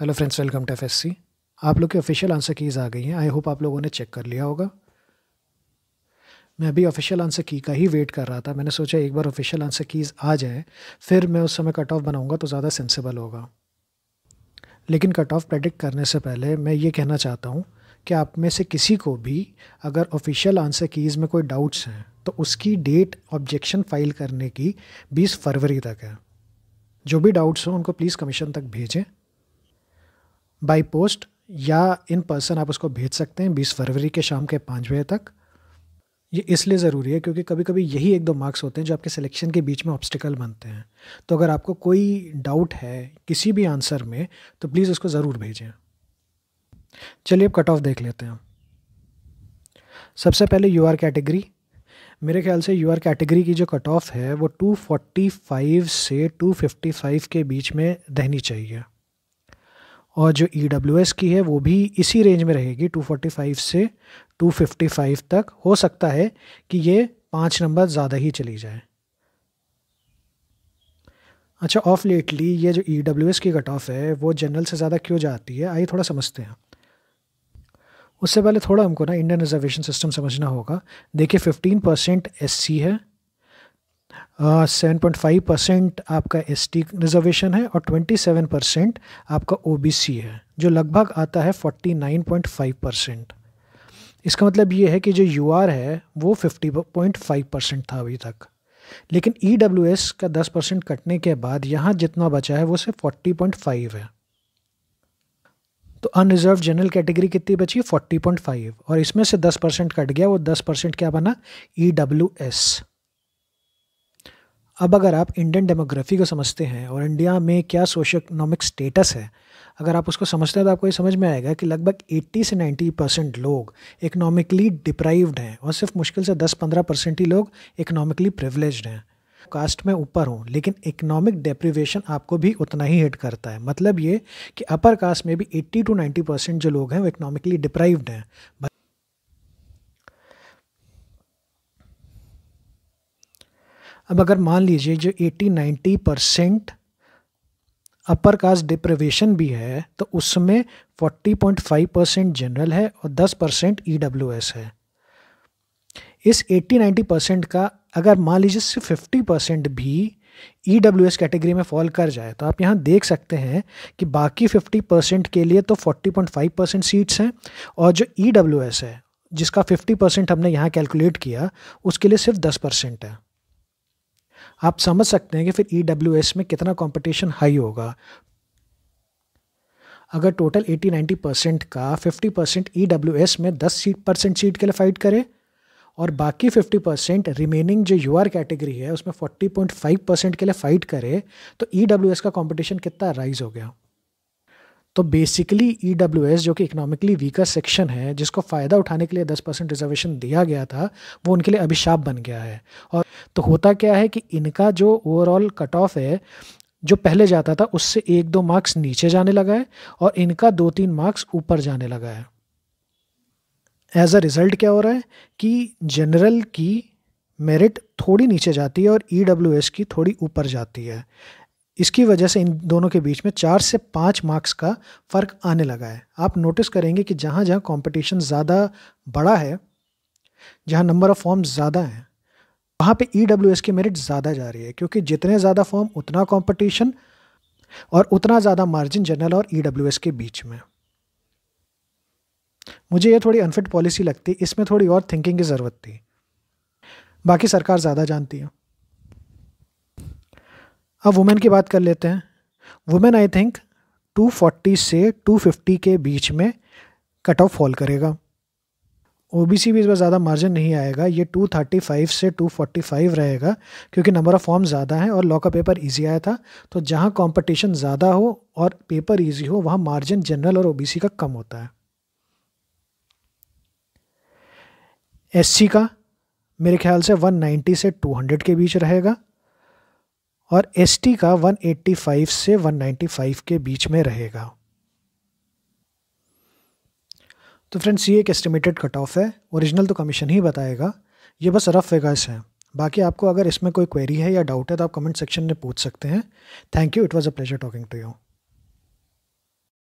hello friends welcome to F आप लोग के ऑफिशियल आंसर कीज़ आ गई हैं आई होप आप लोगों ने चेक कर लिया होगा मैं अभी ऑफिशियल आंसर की का ही वेट कर रहा था मैंने सोचा एक बार ऑफिशियल आंसर कीज़ आ जाए फिर मैं उस समय कट ऑफ बनाऊँगा तो ज़्यादा सेंसिबल होगा लेकिन कट ऑफ प्रेडिक्ट करने से पहले मैं ये कहना चाहता हूँ कि आप में से किसी को भी अगर ऑफिशियल आंसर कीज़ में कोई डाउट्स हैं तो उसकी डेट ऑब्जेक्शन फाइल करने की 20 फरवरी तक है जो भी डाउट्स हों उनको प्लीज़ कमीशन तक भेजें बाय पोस्ट या इन पर्सन आप उसको भेज सकते हैं बीस फरवरी के शाम के पाँच बजे तक ये इसलिए ज़रूरी है क्योंकि कभी कभी यही एक दो मार्क्स होते हैं जो आपके सिलेक्शन के बीच में ऑब्स्टिकल बनते हैं तो अगर आपको कोई डाउट है किसी भी आंसर में तो प्लीज़ उसको ज़रूर भेजें चलिए अब कट ऑफ देख लेते हैं सबसे पहले यू आर कैटेगरी मेरे ख्याल से यू आर कैटेगरी की जो कट ऑफ है वो 245 से 255 के बीच में रहनी चाहिए और जो ई डब्ल्यू एस की है वो भी इसी रेंज में रहेगी 245 से 255 तक हो सकता है कि ये पाँच नंबर ज़्यादा ही चली जाए अच्छा ऑफ लेटली ये जो ई डब्ल्यू एस की कट ऑफ है वो जनरल से ज़्यादा क्यों जाती है आइए थोड़ा समझते हैं उससे पहले थोड़ा हमको ना इंडियन रिजर्वेशन सिस्टम समझना होगा देखिए 15 परसेंट एस है सेवन पॉइंट फाइव परसेंट आपका एस टी रिजर्वेशन है और ट्वेंटी सेवन परसेंट आपका ओ बी सी है जो लगभग आता है forty nine point five percent इसका मतलब ये है कि जो यू आर है वो फिफ्टी पॉइंट फाइव परसेंट था अभी तक लेकिन ई डब्ल्यू एस का दस परसेंट कटने के बाद यहाँ जितना बचा है वो सिर्फ फोर्टी पॉइंट फाइव है तो अनरिजर्व जनरल कैटेगरी कितनी बची फोर्टी पॉइंट फाइव और इसमें से दस परसेंट कट गया वो दस परसेंट क्या बना ई डब्ल्यू एस अब अगर आप इंडियन डेमोग्राफी को समझते हैं और इंडिया में क्या सोशो इकोनॉमिक स्टेटस है अगर आप उसको समझते हैं तो आपको ये समझ में आएगा कि लगभग 80 से 90 परसेंट लोग इकोनॉमिकली डिप्राइव्ड हैं और सिर्फ मुश्किल से 10-15 परसेंट ही लोग इकोनॉमिकली प्रिवलेज हैं कास्ट में ऊपर हूँ लेकिन इकोनॉमिक डेप्रिवेशन आपको भी उतना ही हिट करता है मतलब ये कि अपर कास्ट में भी 80 टू 90 परसेंट जो लोग हैं वो इकोनॉमिकली डिप्राइव्ड हैं अब अगर मान लीजिए जो 80-90 परसेंट अपर कास्ट डिप्रवेशन भी है तो उसमें 40.5 परसेंट जनरल है और 10 परसेंट ई e है इस 80-90 परसेंट का अगर मान लीजिए सिर्फ 50 परसेंट भी ई e कैटेगरी में फॉल कर जाए तो आप यहाँ देख सकते हैं कि बाकी 50 परसेंट के लिए तो 40.5 परसेंट सीट्स हैं और जो ई e है जिसका 50 परसेंट हमने यहाँ कैलकुलेट किया उसके लिए सिर्फ 10 परसेंट है आप समझ सकते हैं कि फिर ई e में कितना कंपटीशन हाई होगा अगर टोटल 80-90 परसेंट का 50 परसेंट ई में 10 सीट परसेंट सीट के लिए फाइट करे और बाकी 50 परसेंट रिमेनिंग जो यू कैटेगरी है उसमें 40.5 परसेंट के लिए फ़ाइट करे तो ई e का कंपटीशन कितना राइज हो गया तो बेसिकली ई e जो कि इकोनॉमिकली वीकर सेक्शन है जिसको फ़ायदा उठाने के लिए 10 परसेंट रिजर्वेशन दिया गया था वो उनके लिए अभिशाप बन गया है और तो होता क्या है कि इनका जो ओवरऑल कट ऑफ है जो पहले जाता था उससे एक दो मार्क्स नीचे जाने लगा है और इनका दो तीन मार्क्स ऊपर जाने लगा है एज अ रिज़ल्ट क्या हो रहा है कि जनरल की मेरिट थोड़ी नीचे जाती है और ई e की थोड़ी ऊपर जाती है इसकी वजह से इन दोनों के बीच में चार से पाँच मार्क्स का फ़र्क आने लगा है आप नोटिस करेंगे कि जहाँ जहाँ कंपटीशन ज़्यादा बड़ा है जहाँ नंबर ऑफ़ फॉर्म ज़्यादा हैं वहाँ पे ई e डब्ल्यू की मेरिट ज़्यादा जा रही है क्योंकि जितने ज़्यादा फॉर्म उतना कंपटीशन और उतना ज़्यादा मार्जिन जनरल और ई e डब्ल्यू के बीच में मुझे ये थोड़ी अनफिट पॉलिसी लगती इसमें थोड़ी और थिंकिंग की ज़रूरत थी बाकी सरकार ज़्यादा जानती है अब हाँ, वुमेन की बात कर लेते हैं वुमेन आई थिंक 240 से 250 के बीच में कट ऑफ फॉल करेगा ओबीसी भी इस बार ज़्यादा मार्जिन नहीं आएगा ये 235 से 245 रहेगा क्योंकि नंबर ऑफ़ फॉर्म ज़्यादा हैं और लॉ का पेपर इजी आया था तो जहाँ कंपटीशन ज़्यादा हो और पेपर इजी हो वहाँ मार्जिन जनरल और ओबीसी का कम होता है एससी का मेरे ख्याल से 190 से 200 के बीच रहेगा और एस का 185 से 195 के बीच में रहेगा तो फ्रेंड्स ये एक एस्टिमेटेड कट ऑफ है ओरिजिनल तो कमीशन ही बताएगा ये बस रफ फिगर्स हैं बाकी आपको अगर इसमें कोई क्वेरी है या डाउट है तो आप कमेंट सेक्शन में पूछ सकते हैं thank you it was a pleasure talking to you